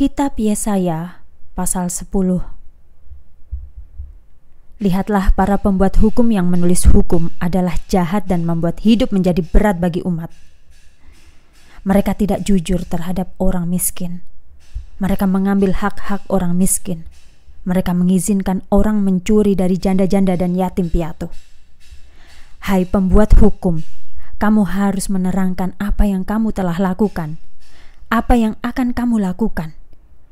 Kitab Yesaya pasal 10 Lihatlah para pembuat hukum yang menulis hukum adalah jahat dan membuat hidup menjadi berat bagi umat. Mereka tidak jujur terhadap orang miskin. Mereka mengambil hak-hak orang miskin. Mereka mengizinkan orang mencuri dari janda-janda dan yatim piatu. Hai pembuat hukum, kamu harus menerangkan apa yang kamu telah lakukan. Apa yang akan kamu lakukan?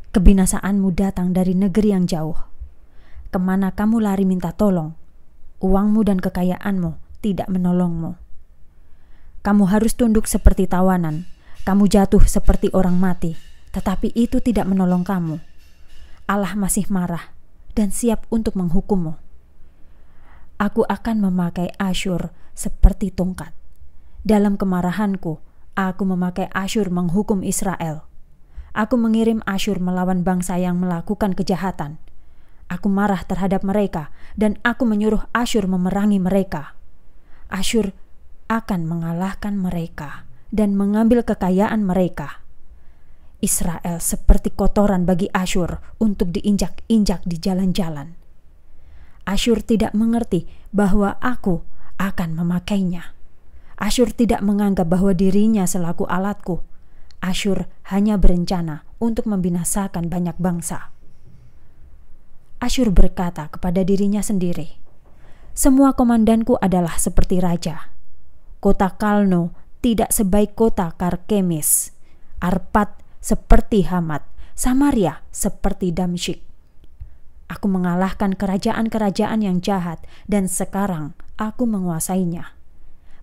Kebinasaanmu datang dari negeri yang jauh. Kemana kamu lari minta tolong? Uangmu dan kekayaanmu tidak menolongmu. Kamu harus tunduk seperti tawanan. Kamu jatuh seperti orang mati, tetapi itu tidak menolong kamu. Allah masih marah dan siap untuk menghukummu. Aku akan memakai Asyur seperti tongkat. Dalam kemarahanku, aku memakai Asyur menghukum Israel. Aku mengirim Asyur melawan bangsa yang melakukan kejahatan. Aku marah terhadap mereka dan aku menyuruh Asyur memerangi mereka. Asyur akan mengalahkan mereka dan mengambil kekayaan mereka. Israel seperti kotoran bagi Asyur untuk diinjak-injak di jalan-jalan. Asyur tidak mengerti bahwa aku akan memakainya. Asyur tidak menganggap bahwa dirinya selaku alatku Asyur hanya berencana untuk membinasakan banyak bangsa. Asyur berkata kepada dirinya sendiri, "Semua komandanku adalah seperti raja. Kota Kalno tidak sebaik kota Karkemis, Arpat seperti Hamad, Samaria seperti Damsyik. Aku mengalahkan kerajaan-kerajaan yang jahat, dan sekarang aku menguasainya."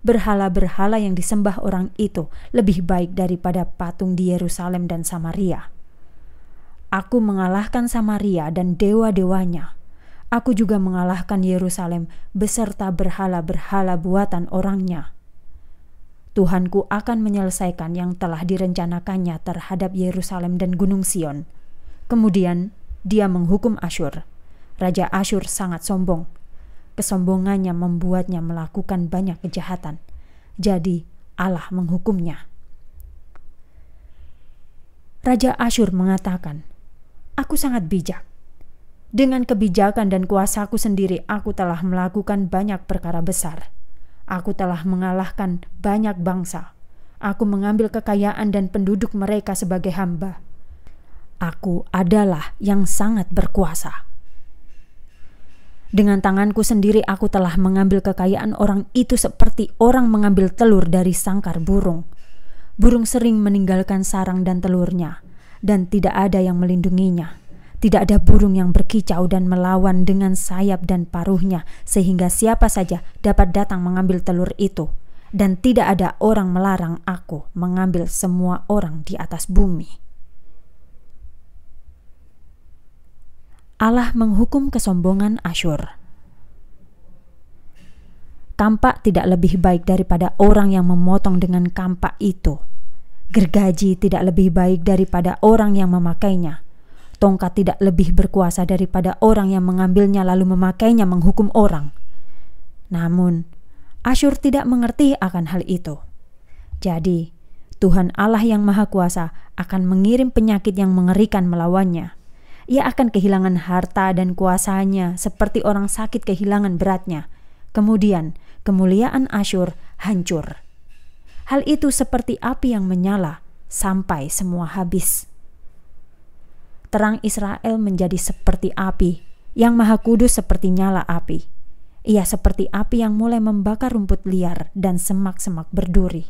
berhala-berhala yang disembah orang itu lebih baik daripada patung di Yerusalem dan Samaria. Aku mengalahkan Samaria dan dewa-dewanya. Aku juga mengalahkan Yerusalem beserta berhala-berhala buatan orangnya. Tuhanku akan menyelesaikan yang telah direncanakannya terhadap Yerusalem dan Gunung Sion. Kemudian dia menghukum Asyur. Raja Asyur sangat sombong Kesombongannya membuatnya melakukan banyak kejahatan. Jadi Allah menghukumnya. Raja Asyur mengatakan, Aku sangat bijak. Dengan kebijakan dan kuasaku sendiri, aku telah melakukan banyak perkara besar. Aku telah mengalahkan banyak bangsa. Aku mengambil kekayaan dan penduduk mereka sebagai hamba. Aku adalah yang sangat berkuasa. Dengan tanganku sendiri aku telah mengambil kekayaan orang itu seperti orang mengambil telur dari sangkar burung. Burung sering meninggalkan sarang dan telurnya, dan tidak ada yang melindunginya. Tidak ada burung yang berkicau dan melawan dengan sayap dan paruhnya, sehingga siapa saja dapat datang mengambil telur itu, dan tidak ada orang melarang aku mengambil semua orang di atas bumi. Allah menghukum kesombongan Asyur. Kampak tidak lebih baik daripada orang yang memotong dengan kampak itu. Gergaji tidak lebih baik daripada orang yang memakainya. Tongkat tidak lebih berkuasa daripada orang yang mengambilnya lalu memakainya menghukum orang. Namun, Asyur tidak mengerti akan hal itu. Jadi, Tuhan Allah yang Maha Kuasa akan mengirim penyakit yang mengerikan melawannya ia akan kehilangan harta dan kuasanya seperti orang sakit kehilangan beratnya. Kemudian, kemuliaan Asyur hancur. Hal itu seperti api yang menyala sampai semua habis. Terang Israel menjadi seperti api, yang maha kudus seperti nyala api. Ia seperti api yang mulai membakar rumput liar dan semak-semak berduri.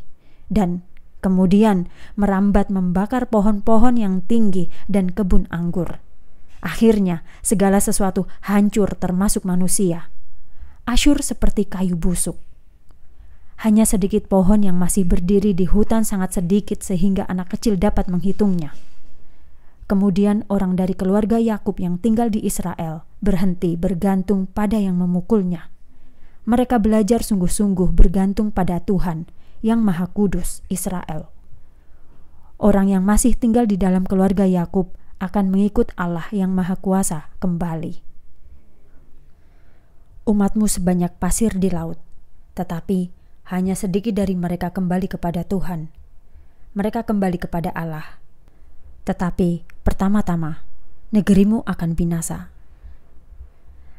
Dan kemudian merambat membakar pohon-pohon yang tinggi dan kebun anggur. Akhirnya, segala sesuatu hancur termasuk manusia. Asyur seperti kayu busuk. Hanya sedikit pohon yang masih berdiri di hutan sangat sedikit sehingga anak kecil dapat menghitungnya. Kemudian orang dari keluarga Yakub yang tinggal di Israel berhenti bergantung pada yang memukulnya. Mereka belajar sungguh-sungguh bergantung pada Tuhan yang Maha Kudus Israel. Orang yang masih tinggal di dalam keluarga Yakub akan mengikut Allah yang Maha Kuasa kembali. Umatmu sebanyak pasir di laut, tetapi hanya sedikit dari mereka kembali kepada Tuhan. Mereka kembali kepada Allah. Tetapi pertama-tama, negerimu akan binasa.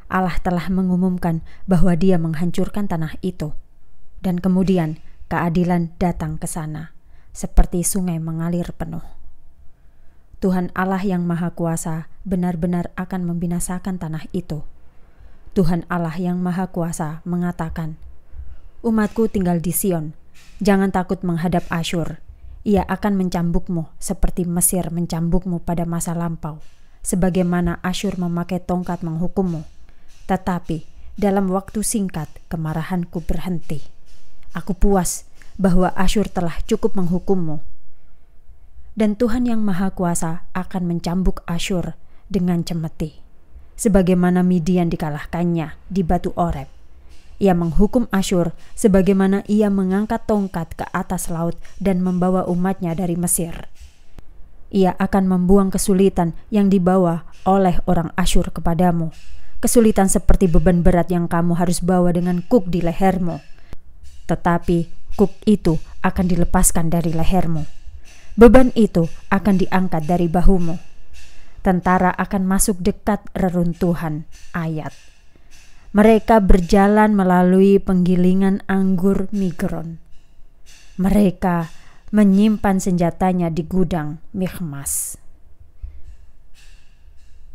Allah telah mengumumkan bahwa Dia menghancurkan tanah itu, dan kemudian keadilan datang ke sana, seperti sungai mengalir penuh. Tuhan Allah yang Maha Kuasa benar-benar akan membinasakan tanah itu. Tuhan Allah yang Maha Kuasa mengatakan, "Umatku tinggal di Sion, jangan takut menghadap Asyur. Ia akan mencambukmu seperti Mesir mencambukmu pada masa lampau, sebagaimana Asyur memakai tongkat menghukummu. Tetapi dalam waktu singkat kemarahanku berhenti. Aku puas bahwa Asyur telah cukup menghukummu." dan Tuhan yang Maha Kuasa akan mencambuk Asyur dengan cemeti. Sebagaimana Midian dikalahkannya di Batu Oreb. Ia menghukum Asyur sebagaimana ia mengangkat tongkat ke atas laut dan membawa umatnya dari Mesir. Ia akan membuang kesulitan yang dibawa oleh orang Asyur kepadamu. Kesulitan seperti beban berat yang kamu harus bawa dengan kuk di lehermu. Tetapi kuk itu akan dilepaskan dari lehermu beban itu akan diangkat dari bahumu. Tentara akan masuk dekat reruntuhan ayat. Mereka berjalan melalui penggilingan anggur Migron. Mereka menyimpan senjatanya di gudang Mikmas.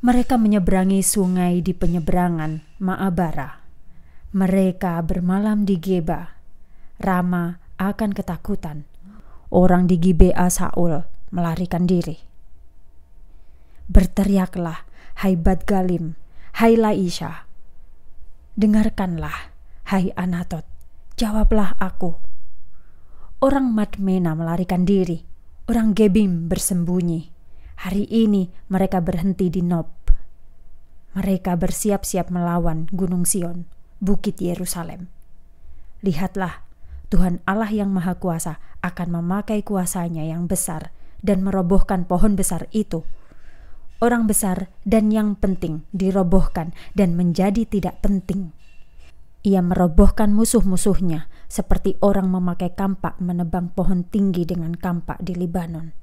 Mereka menyeberangi sungai di penyeberangan Maabara. Mereka bermalam di Geba. Rama akan ketakutan orang di Gibea Saul melarikan diri. Berteriaklah, hai Bad Galim, hai Laisha. Dengarkanlah, hai Anatot, jawablah aku. Orang Madmena melarikan diri, orang Gebim bersembunyi. Hari ini mereka berhenti di Nob. Mereka bersiap-siap melawan Gunung Sion, Bukit Yerusalem. Lihatlah, Tuhan Allah yang Maha Kuasa akan memakai kuasanya yang besar dan merobohkan pohon besar itu. Orang besar dan yang penting dirobohkan dan menjadi tidak penting. Ia merobohkan musuh-musuhnya seperti orang memakai kampak menebang pohon tinggi dengan kampak di Libanon.